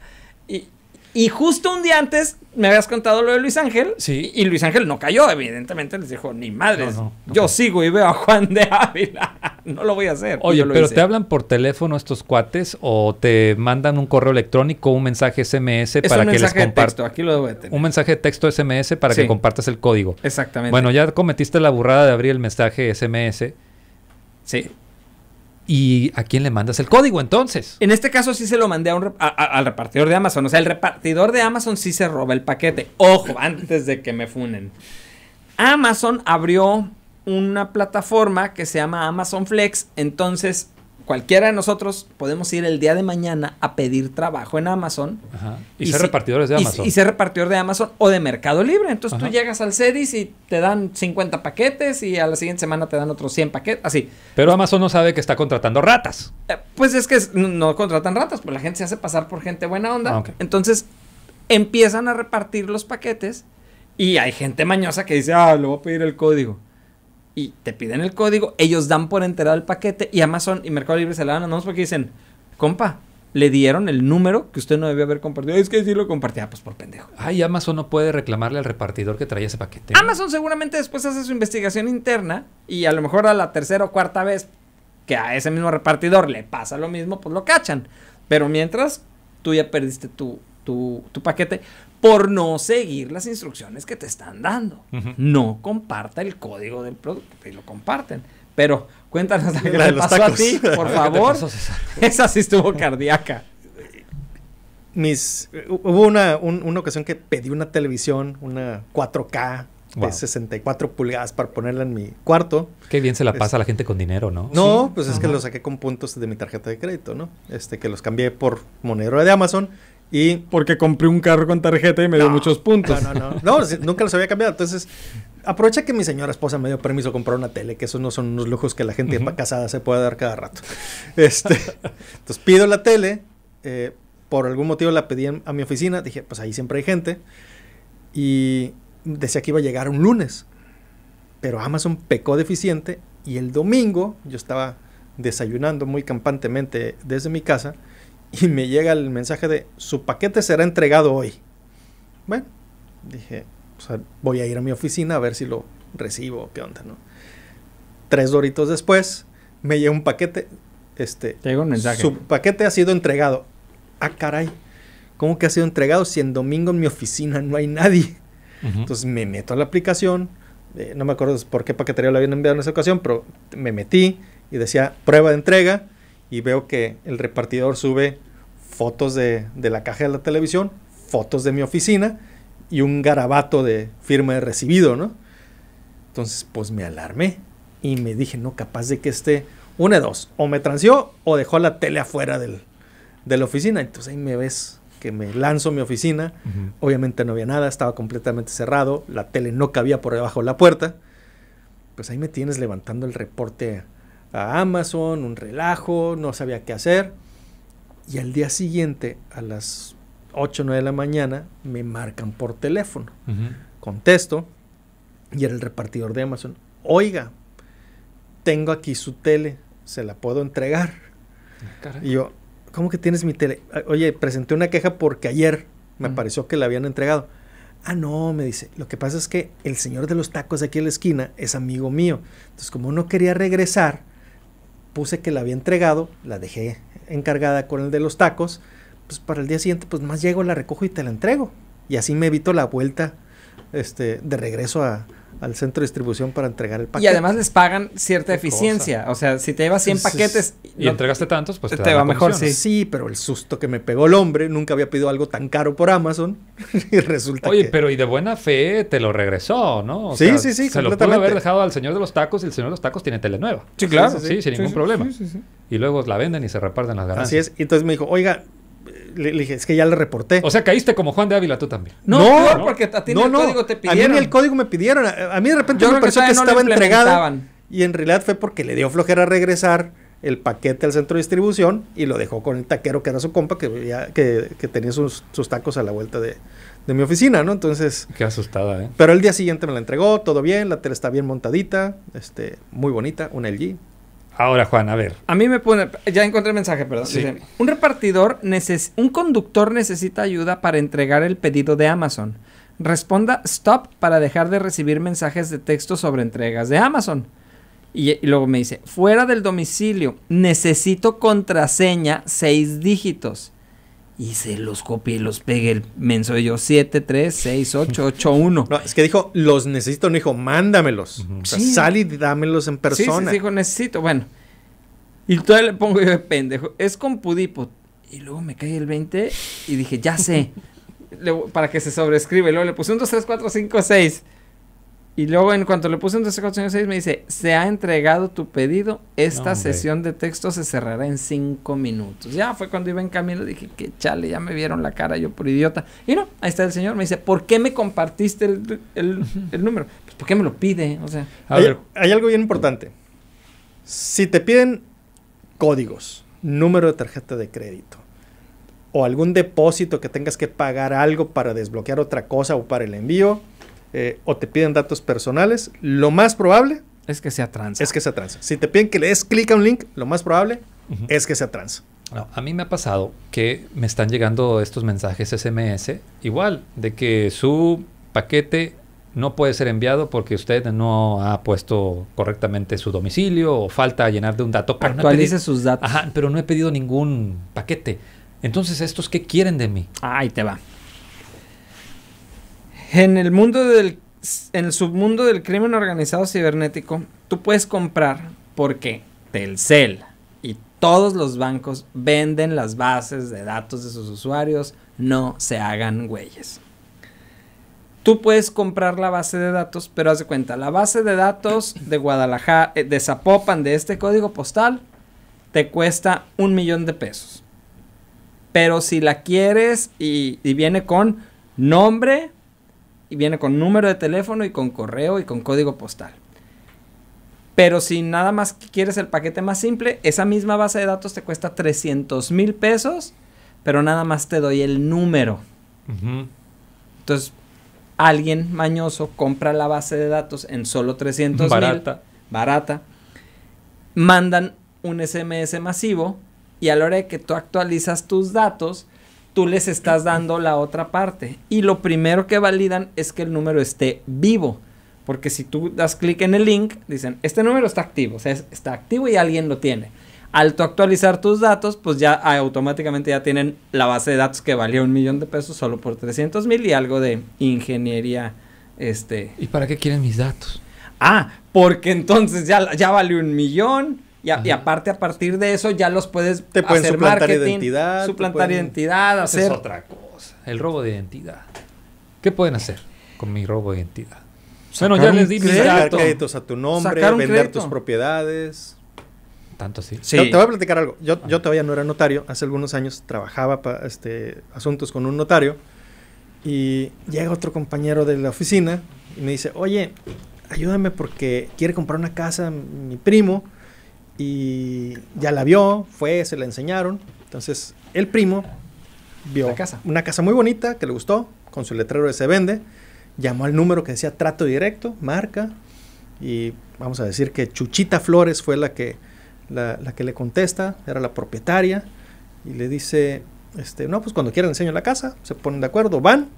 y justo un día antes me habías contado lo de Luis Ángel. Sí. Y Luis Ángel no cayó, evidentemente. Les dijo, ni madres. yo sigo y veo a Juan de Ávila. no lo voy a hacer. Oye, pero te hablan por teléfono estos cuates o te mandan un correo electrónico, un mensaje SMS es para un que mensaje les compartas. Aquí lo tener. Un mensaje de texto SMS para que compartas el código. Exactamente. Bueno, ya cometiste la burrada de abrir el mensaje SMS. Sí. ¿Y a quién le mandas el código entonces? En este caso sí se lo mandé al repartidor de Amazon. O sea, el repartidor de Amazon sí se roba el paquete. Ojo, antes de que me funen. Amazon abrió una plataforma que se llama Amazon Flex. Entonces cualquiera de nosotros podemos ir el día de mañana a pedir trabajo en Amazon. Y, ser repartidores de Amazon. Y, ser repartidor de Amazon o de Mercado Libre. Entonces tú llegas al CEDIS y te dan 50 paquetes y a la siguiente semana te dan otros 100 paquetes, así. Pero Amazon no sabe que está contratando ratas. Eh, pues es que no, contratan ratas, pues la gente se hace pasar por gente buena onda. Ah, Entonces empiezan a repartir los paquetes y hay gente mañosa que dice, ah, le voy a pedir el código y te piden el código, ellos dan por enterado el paquete y Amazon y Mercado Libre se la dan a nosotros porque dicen, compa, le dieron el número que usted no debió haber compartido. Es que sí lo compartía, ah, pues por pendejo. Ay, Amazon no puede reclamarle al repartidor que traía ese paquete. Amazon seguramente después hace su investigación interna y a lo mejor a la tercera o cuarta vez que a ese mismo repartidor le pasa lo mismo, pues lo cachan. Pero mientras, tú ya perdiste tu, tu, paquete por no seguir las instrucciones que te están dando. No comparta el código del producto, y lo comparten. Pero cuéntanos qué te pasó a ti, por favor. Esa sí estuvo cardíaca. Mis, hubo una, ocasión que pedí una televisión, una 4K, de 64 pulgadas para ponerla en mi cuarto. Qué bien se la pasa a la gente con dinero, ¿no? No, pues es que lo saqué con puntos de mi tarjeta de crédito, ¿no? Este, que los cambié por monedero de Amazon y porque compré un carro con tarjeta y me dio muchos puntos. No, no, no. No, nunca los había cambiado. Entonces, aprovecha que mi señora esposa me dio permiso comprar una tele, que esos no son unos lujos que la gente casada se puede dar cada rato. Este, entonces pido la tele, eh, por algún motivo la pedí a mi oficina, dije, pues ahí siempre hay gente, y decía que iba a llegar un lunes, pero Amazon pecó deficiente y el domingo yo estaba desayunando muy campantemente desde mi casa y me llega el mensaje de su paquete será entregado hoy. Bueno, dije, voy a ir a mi oficina a ver si lo recibo, qué onda, ¿no? Tres doritos después, me llega un paquete, este... un mensaje. Su paquete ha sido entregado. Ah, caray, ¿cómo que ha sido entregado si en domingo en mi oficina no hay nadie? Entonces me meto a la aplicación, eh, no me acuerdo por qué paquetería lo habían enviado en esa ocasión, pero me metí y decía prueba de entrega y veo que el repartidor sube fotos de, la caja de la televisión, fotos de mi oficina y un garabato de firma de recibido, ¿no? Entonces, pues me alarmé y me dije, no, capaz de que esté una de dos, o me transió o dejó la tele afuera de la oficina. Entonces ahí me ves que me lanzo a mi oficina, obviamente no había nada, estaba completamente cerrado, la tele no cabía por debajo de la puerta. Pues ahí me tienes levantando el reporte a Amazon, un relajo, no sabía qué hacer. Y al día siguiente, a las 8 o 9 de la mañana, me marcan por teléfono. Contesto y era el repartidor de Amazon. Oiga, tengo aquí su tele, se la puedo entregar. Ah, y yo, ¿cómo que tienes mi tele? Ah, oye, presenté una queja porque ayer me pareció que la habían entregado. Ah, no, me dice, lo que pasa es que el señor de los tacos aquí en la esquina es amigo mío. Entonces, como no quería regresar, puse que la había entregado, la dejé encargada con el de los tacos, pues para el día siguiente pues más llego, la recojo y te la entrego. Y así me evito la vuelta este, de regreso a, al centro de distribución para entregar el paquete. Y además les pagan cierta eficiencia. O sea, si te llevas 100 paquetes y entregaste tantos, pues te, te va mejor. Sí. sí, pero el susto que me pegó el hombre, nunca había pedido algo tan caro por Amazon y resulta Oye, pero y de buena fe te lo regresó, ¿no? O sí, sí, sí, Se lo pudo haber dejado al señor de los tacos y el señor de los tacos tiene tele nueva. Sí, claro. Sí, sí sin ningún problema. Y luego la venden y se reparten las ganancias. Así es. Entonces me dijo, oiga, le, dije, es que ya le reporté. O sea, caíste como Juan de Ávila tú también. No, porque a ti no, el código te pidieron. A mí el código me pidieron. A, mí de repente Yo me pareció que, estaba entregada. Y en realidad fue porque le dio flojera regresar el paquete al centro de distribución y lo dejó con el taquero que era su compa que, tenía sus, tacos a la vuelta de, mi oficina, ¿no? Entonces... Qué asustada, ¿eh? Pero el día siguiente me la entregó, todo bien, la tele está bien montadita, este, muy bonita, una LG, Ahora, Juan, a ver. A mí me pone. Ya encontré el mensaje, perdón. un repartidor. un conductor necesita ayuda para entregar el pedido de Amazon. Responda stop para dejar de recibir mensajes de texto sobre entregas de Amazon. Y, y luego me dice: fuera del domicilio, necesito contraseña seis dígitos y se los copie y los pegue el menso. yo, 7, 3, 6, 8, 8, 1. No, es que dijo, los necesito, no dijo, mándamelos. Uh -huh. o sea, sí. sal y dámelos en persona. Sí, sí, dijo, necesito, bueno. Y todavía le pongo yo de pendejo, es con pudipo. Y luego me cae el 20 y dije, ya sé. le, para que se sobrescribe. Luego le puse un 2, 3, 4, 5, 6. Y luego en cuanto le puse un seis me dice, se ha entregado tu pedido, esta sesión de texto se cerrará en 5 minutos. Ya fue cuando iba en camino, dije, que chale, ya me vieron la cara yo por idiota. Y no, ahí está el señor, me dice, ¿por qué me compartiste el, el, número? Pues porque me lo pide, o sea. hay algo bien importante. Si te piden códigos, número de tarjeta de crédito, o algún depósito que tengas que pagar algo para desbloquear otra cosa o para el envío, eh, o te piden datos personales, lo más probable es que sea trans. Es que sea trans. Si te piden que le des clic a un link, lo más probable es que sea trans. a mí me ha pasado que me están llegando estos mensajes SMS, igual, de que su paquete no puede ser enviado porque usted no ha puesto correctamente su domicilio o falta llenar de un dato. Pero Actualice sus datos. pero no he pedido ningún paquete. Entonces, ¿estos qué quieren de mí? Ahí te va. En el mundo del en el submundo del crimen organizado cibernético, tú puedes comprar porque Telcel y todos los bancos venden las bases de datos de sus usuarios, no se hagan güeyes. Tú puedes comprar la base de datos, pero haz de cuenta, la base de datos de Guadalajara, eh, de Zapopan, de este código postal, te cuesta un millón de pesos. Pero si la quieres y, y viene con nombre, y viene con número de teléfono y con correo y con código postal. Pero si nada más quieres el paquete más simple, esa misma base de datos te cuesta 300 mil pesos, pero nada más te doy el número. Entonces, alguien mañoso compra la base de datos en solo 300 barata. Barata. Mandan un SMS masivo y a la hora de que tú actualizas tus datos, tú les estás dando la otra parte. Y lo primero que validan es que el número esté vivo. Porque si tú das clic en el link, dicen, este número está activo, o sea, está activo y alguien lo tiene. Al actualizar tus datos, pues ya ah, automáticamente ya tienen la base de datos que valía un millón de pesos solo por 300 mil y algo de ingeniería. Este. ¿Y para qué quieren mis datos? Ah, porque entonces ya, ya vale un millón y, aparte, a partir de eso, ya los puedes. Te pueden suplantar identidad. Suplantar identidad, hacer. otra cosa. El robo de identidad. ¿Qué pueden hacer con mi robo de identidad? Bueno, ya les di crédito. Sacar créditos a tu nombre, vender tus propiedades. Tanto así... Te, voy a platicar algo. Yo, yo, todavía no era notario. Hace algunos años trabajaba este, asuntos con un notario. Y llega otro compañero de la oficina y me dice, oye, ayúdame porque quiere comprar una casa mi primo y ya la vio, fue, se la enseñaron. Entonces el primo vio casa. una casa muy bonita que le gustó, con su letrero de se vende, llamó al número que decía trato directo, marca, y vamos a decir que Chuchita Flores fue la que, la, que le contesta, era la propietaria, y le dice, este, no, pues cuando quieran enseño la casa, se ponen de acuerdo, van,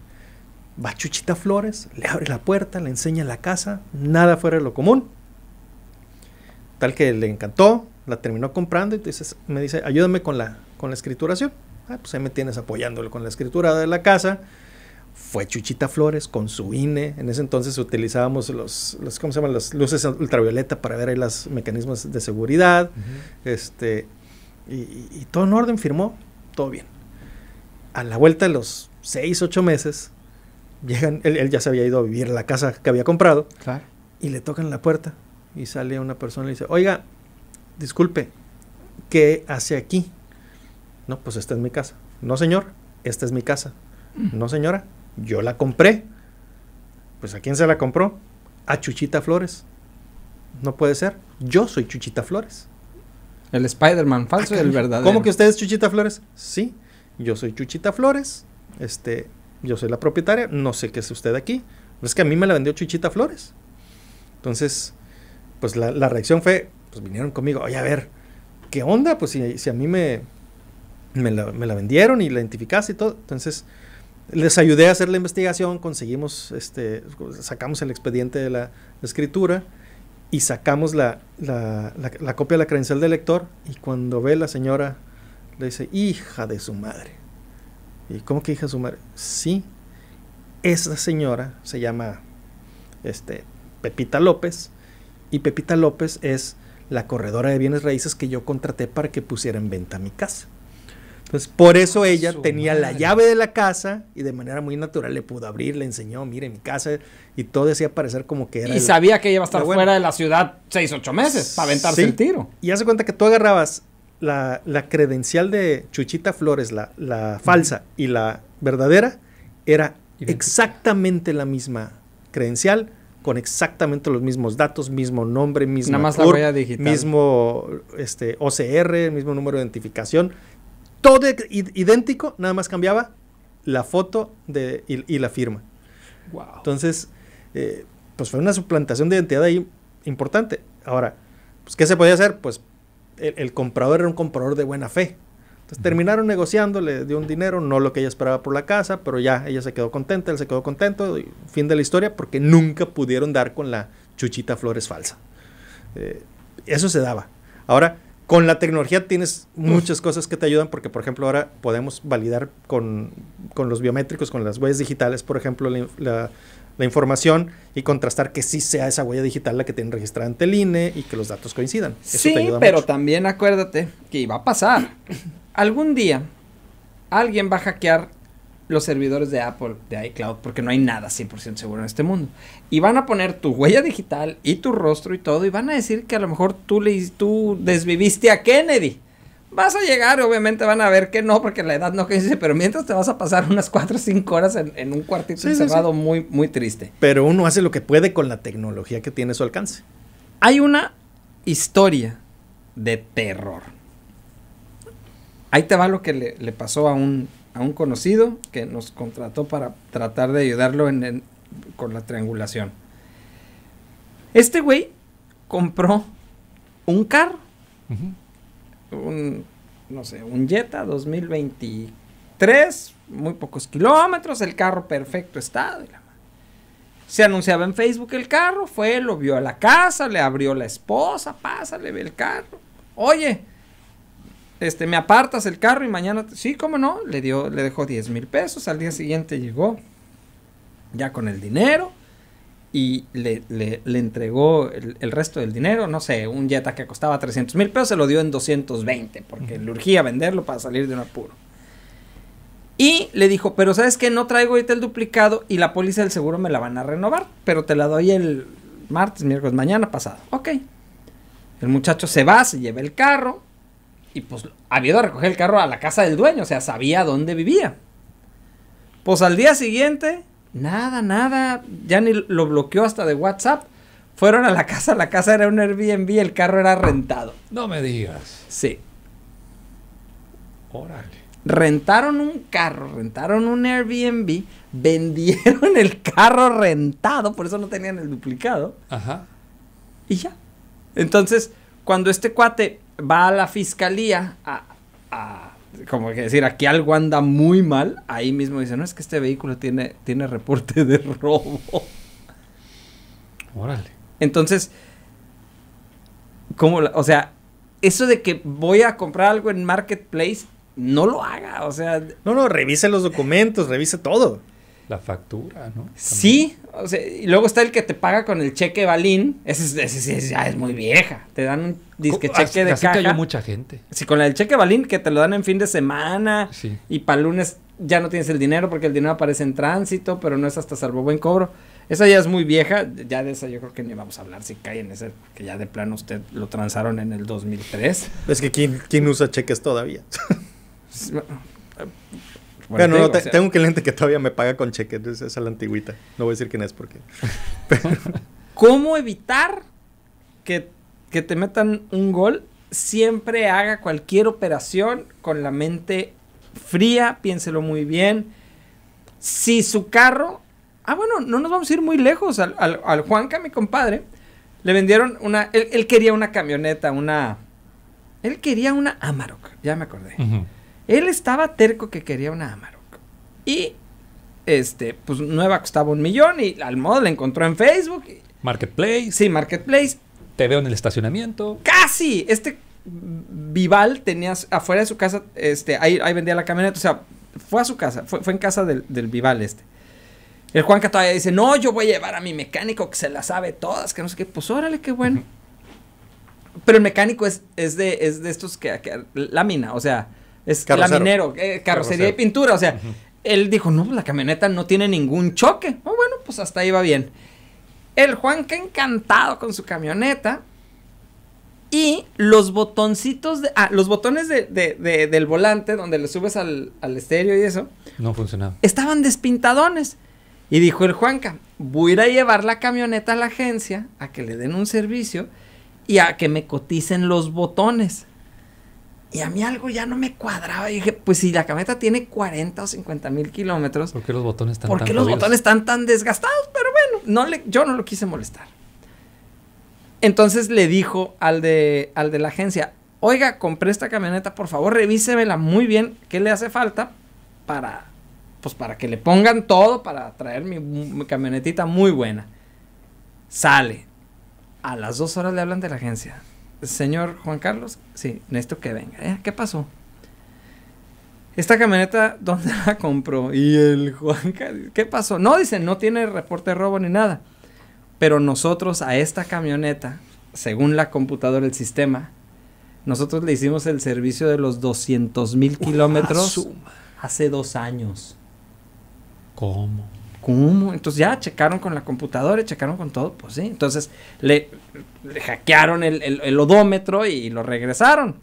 va Chuchita Flores, le abre la puerta, le enseña la casa, nada fuera de lo común, Tal que le encantó, la terminó comprando y me dice, ayúdame con la, con la escrituración. Ah, pues ahí me tienes apoyándole con la escritura de la casa. Fue Chuchita Flores con su INE. En ese entonces utilizábamos los, ¿cómo se llaman? Las luces ultravioleta para ver ahí los mecanismos de seguridad. Este, y, todo en orden, firmó, todo bien. A la vuelta de los seis, ocho meses, llegan, él, ya se había ido a vivir la casa que había comprado. Y le tocan la puerta y sale una persona y dice, oiga, disculpe, ¿qué hace aquí? No, pues esta es mi casa. No, señor, esta es mi casa. No, señora, yo la compré. Pues ¿a quién se la compró? A Chuchita Flores. No puede ser. Yo soy Chuchita Flores. El Spider-Man falso y ah, el verdadero. ¿Cómo que usted es Chuchita Flores? Sí, yo soy Chuchita Flores. Este, yo soy la propietaria. No sé qué es usted aquí. es que a mí me la vendió Chuchita Flores. Entonces, pues la, reacción fue, pues vinieron conmigo, oye, a ver, ¿qué onda? Pues si, a mí me, me la, vendieron y la identificaste y todo. Entonces, les ayudé a hacer la investigación, conseguimos, este, sacamos el expediente de la escritura y sacamos la, la, copia de la credencial del lector y cuando ve la señora, le dice, hija de su madre. ¿Y cómo que hija de su madre? Sí, esa señora se llama este, Pepita López y Pepita López es la corredora de bienes raíces que yo contraté para que pusiera en venta mi casa. Entonces, por eso ah, ella tenía la llave de la casa y de manera muy natural le pudo abrir, le enseñó, mire mi casa y todo decía parecer como que era. Y sabía que ella iba a estar fuera de la ciudad seis, ocho meses para aventarse el tiro. Y hace cuenta que tú agarrabas la, credencial de Chuchita Flores, la, falsa y la verdadera, era exactamente la misma credencial con exactamente los mismos datos, mismo nombre, mismo más mismo este, OCR, mismo número de identificación, todo idéntico, nada más cambiaba la foto de, y, la firma. Entonces, eh, pues fue una suplantación de identidad ahí importante. Ahora, pues, ¿qué se podía hacer? Pues el comprador era un comprador de buena fe. Entonces terminaron negociando, le dio un dinero, no lo que ella esperaba por la casa, pero ya ella se quedó contenta, él se quedó contento, fin de la historia, porque nunca pudieron dar con la chuchita flores falsa. Eh, eso se daba. Ahora, con la tecnología tienes muchas cosas que te ayudan, porque por ejemplo ahora podemos validar con, los biométricos, con las huellas digitales, por ejemplo, la, la información y contrastar que sí sea esa huella digital la que tienen registrada ante el INE y que los datos coincidan. sí, pero también acuérdate que iba a pasar. Algún día alguien va a hackear los servidores de Apple, de iCloud, porque no hay nada 100% seguro en este mundo. Y van a poner tu huella digital y tu rostro y todo, y van a decir que a lo mejor tú, le, tú desviviste a Kennedy. Vas a llegar obviamente van a ver que no, porque la edad no coincide, pero mientras te vas a pasar unas 4 o 5 horas en, un cuartito cerrado muy, muy triste. Pero uno hace lo que puede con la tecnología que tiene a su alcance. Hay una historia de terror. Ahí te va lo que le, pasó a un, a un conocido que nos contrató para tratar de ayudarlo con la triangulación. Este güey compró un carro. Ajá un, no sé, un Jetta 2023, muy pocos kilómetros, el carro perfecto estado. la se anunciaba en Facebook el carro, fue, lo vio a la casa, le abrió la esposa, pásale, le ve el carro. Oye, este, me apartas el carro y mañana, sí, cómo no, le dio, le dejó 10 mil pesos, al día siguiente llegó, ya con el dinero, y le, entregó el, resto del dinero, no sé, un Jetta que costaba 300 mil pesos, se lo dio en 220 porque le urgía venderlo para salir de un apuro. Y le dijo, pero sabes que no traigo ahorita el duplicado y la póliza del seguro me la van a renovar, pero te la doy el martes, miércoles, mañana pasado. Ok. El muchacho se va, se lleva el carro y pues había ido a recoger el carro a la casa del dueño, o sea, sabía dónde vivía. Pues al día siguiente Nada, nada. Ya ni lo bloqueó hasta de WhatsApp. Fueron a la casa, la casa era un Airbnb, el carro era rentado. No me digas. Sí. Órale. Rentaron un carro, rentaron un Airbnb, vendieron el carro rentado, por eso no tenían el duplicado. Ajá. Y ya. Entonces, cuando este cuate va a la fiscalía a, como que decir, aquí algo anda muy mal, ahí mismo dice no, es que este vehículo tiene, tiene reporte de robo. Órale. Entonces, como, o sea, eso de que voy a comprar algo en Marketplace, no lo haga, o sea... No, no, revise los documentos, revise todo. La factura, ¿no? Sí, o sea, y luego está el que te paga con el cheque balín, ese, ese, ya es muy vieja, te dan un disque cheque de así que cayó mucha gente. Sí, con el cheque balín que te lo dan en fin de semana y para lunes ya no tienes el dinero porque el dinero aparece en tránsito, pero no es hasta salvo buen cobro. Esa ya es muy vieja, ya de esa yo creo que ni vamos a hablar si cae en ese, que ya de plano usted lo transaron en el 2003. Es que ¿quién, quién usa cheques todavía? Pues, bueno, tengo, un cliente que todavía me paga con cheque, entonces esa es la antigüita. No voy a decir quién es porque. ¿Cómo evitar que, te metan un gol? Siempre haga cualquier operación con la mente fría, piénselo muy bien. Si su carro. Ah, bueno, no nos vamos a ir muy lejos. Al, al, Juanca, mi compadre, le vendieron una. Él, quería una camioneta, una. Él quería una Amarok, ya me acordé. Él estaba terco que quería una Amarok. Y este, pues nueva costaba un millón y al modo la encontró en Facebook. Marketplace. Sí, Marketplace. Te veo en el estacionamiento. Casi. Este Vival tenía afuera de su casa, este, ahí, vendía la camioneta, o sea, fue a su casa, fue, en casa del, Vival este. El Juanca todavía dice, no, yo voy a llevar a mi mecánico que se la sabe todas, que no sé qué, pues órale, qué bueno. Pero el mecánico es, es, de, es de estos que, que mina, o sea, es eh, carrocería y pintura. O sea, él dijo, no, pues, la camioneta no tiene ningún choque. Oh, bueno, pues hasta ahí va bien. El Juanca encantado con su camioneta. Y los botoncitos, de, ah, los botones del volante donde le subes al, estéreo y eso. No funcionaba Estaban despintadones. Y dijo el Juanca, voy a ir a llevar la camioneta a la agencia a que le den un servicio y a que me coticen los botones. Y a mí algo ya no me cuadraba. Y dije, pues si la camioneta tiene 40 o 50 mil kilómetros. ¿Por qué los botones están tan los botones están tan desgastados? Pero bueno, no le, yo no lo quise molestar. Entonces le dijo al de, al de la agencia, oiga, compré esta camioneta, por favor, revísemela muy bien, ¿qué le hace falta? Para, pues para que le pongan todo, para traer mi camionetita muy buena. Sale. A las dos horas le hablan de la agencia señor Juan Carlos, sí, necesito que venga. Eh, ¿Qué pasó? Esta camioneta, ¿dónde la compró? Y el Juan Carlos, ¿qué pasó? No, dicen, no tiene reporte de robo ni nada. Pero nosotros a esta camioneta, según la computadora del sistema, nosotros le hicimos el servicio de los 200 mil kilómetros hace dos años. ¿Cómo? ¿Cómo? Entonces ya checaron con la computadora y checaron con todo, pues sí. Entonces le, hackearon el, odómetro y, lo regresaron.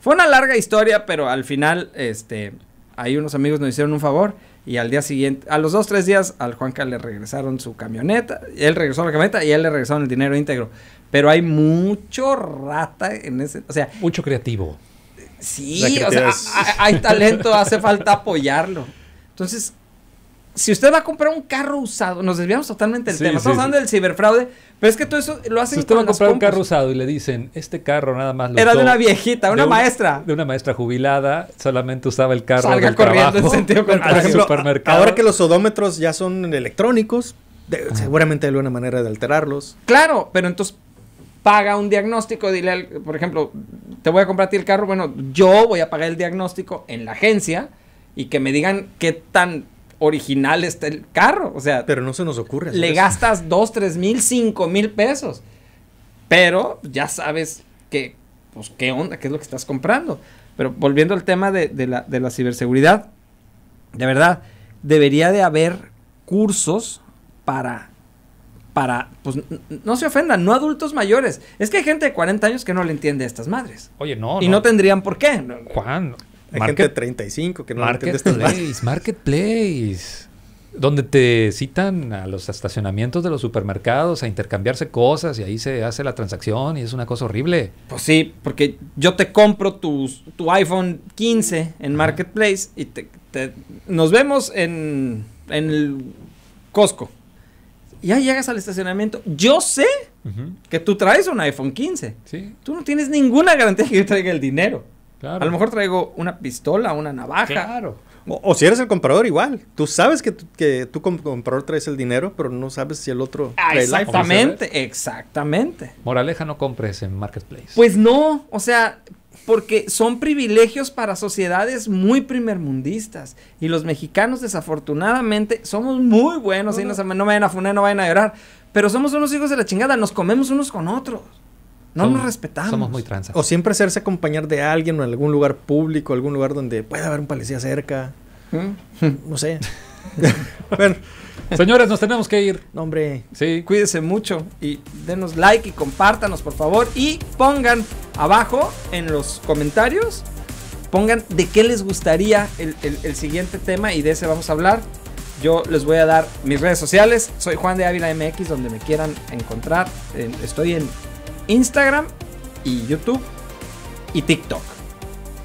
Fue una larga historia, pero al final, este, ahí unos amigos nos hicieron un favor y al día siguiente, a los dos, tres días, al Juanca le regresaron su camioneta, él regresó la camioneta y él le regresaron el dinero íntegro. Pero hay mucho rata en ese, o sea... Mucho creativo. Sí, o sea, hay talento, hace falta apoyarlo. Entonces, si usted va a comprar un carro usado, nos desviamos totalmente del tema. Estamos hablando del ciberfraude, pero es que todo eso lo hacen. Si usted va a comprar un carro usado y le dicen, este carro nada más lo Era de una viejita, una, maestra. De una maestra jubilada, solamente usaba el carro. Salga corriendo trabajo, en sentido contrario. Ahora que los odómetros ya son electrónicos, seguramente hay alguna manera de alterarlos. Claro, pero entonces paga un diagnóstico, dile, por ejemplo, te voy a comprar a ti el carro, bueno, yo voy a pagar el diagnóstico en la agencia y que me digan qué tan original está el carro. O sea. Pero no se nos ocurre. Le gastas dos, tres mil, cinco mil pesos. Pero ya sabes que, pues, qué onda, qué es lo que estás comprando. Pero volviendo al tema de, la, de la ciberseguridad, de verdad, debería de haber cursos para para, pues, no se ofendan, no adultos mayores. Es que hay gente de 40 años que no le entiende a estas madres. Oye, no. Y no, tendrían por qué. Juan, 35 que Marketplace, Marketplace. Donde te citan a los estacionamientos de los supermercados a intercambiarse cosas y ahí se hace la transacción y es una cosa horrible. Pues sí, porque yo te compro tu, iPhone 15 en Marketplace y nos vemos en, en el Costco. Y ahí llegas al estacionamiento. Yo sé que tú traes un iPhone 15. Tú no tienes ninguna garantía que yo traiga el dinero. A lo mejor traigo una pistola, una navaja. Claro. O, si eres el comprador, igual. Tú sabes que, tú como comprador traes el dinero, pero no sabes si el otro. Ah, exactamente, exactamente. Moraleja, no compres en Marketplace. Pues no, o sea, porque son privilegios para sociedades muy primermundistas. Y los mexicanos, desafortunadamente, somos muy buenos. No, vayan a funerar, no vayan a llorar. Pero somos unos hijos de la chingada, nos comemos unos con otros. No nos respetamos. Somos muy trans O siempre hacerse acompañar de alguien o en algún lugar público, algún lugar donde pueda haber un policía cerca. ¿Mm? No sé. bueno. Señores, nos tenemos que ir. No, hombre. Sí. Cuídense mucho y denos like y compártanos, por favor. Y pongan abajo en los comentarios, pongan de qué les gustaría el, el siguiente tema y de ese vamos a hablar. Yo les voy a dar mis redes sociales. Soy Juan de Ávila MX, donde me quieran encontrar. Estoy en Instagram y YouTube y TikTok.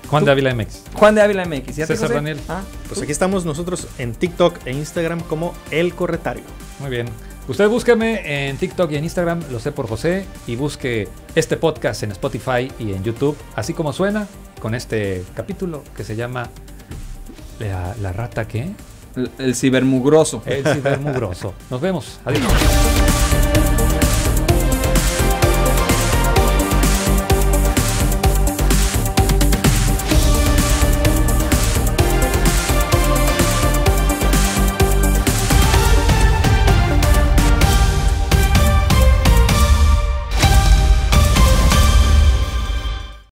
Juan de Ávila MX. Juan de Ávila MX. ¿Ya César Daniel. Ah. Pues aquí estamos nosotros en TikTok e Instagram como El Corretario. Muy bien. Usted búsqueme en TikTok y en Instagram, lo sé por José, y busque este podcast en Spotify y en YouTube, así como suena, con este capítulo que se llama La, rata que... el cibermugroso. El cibermugroso. Nos vemos. Adiós.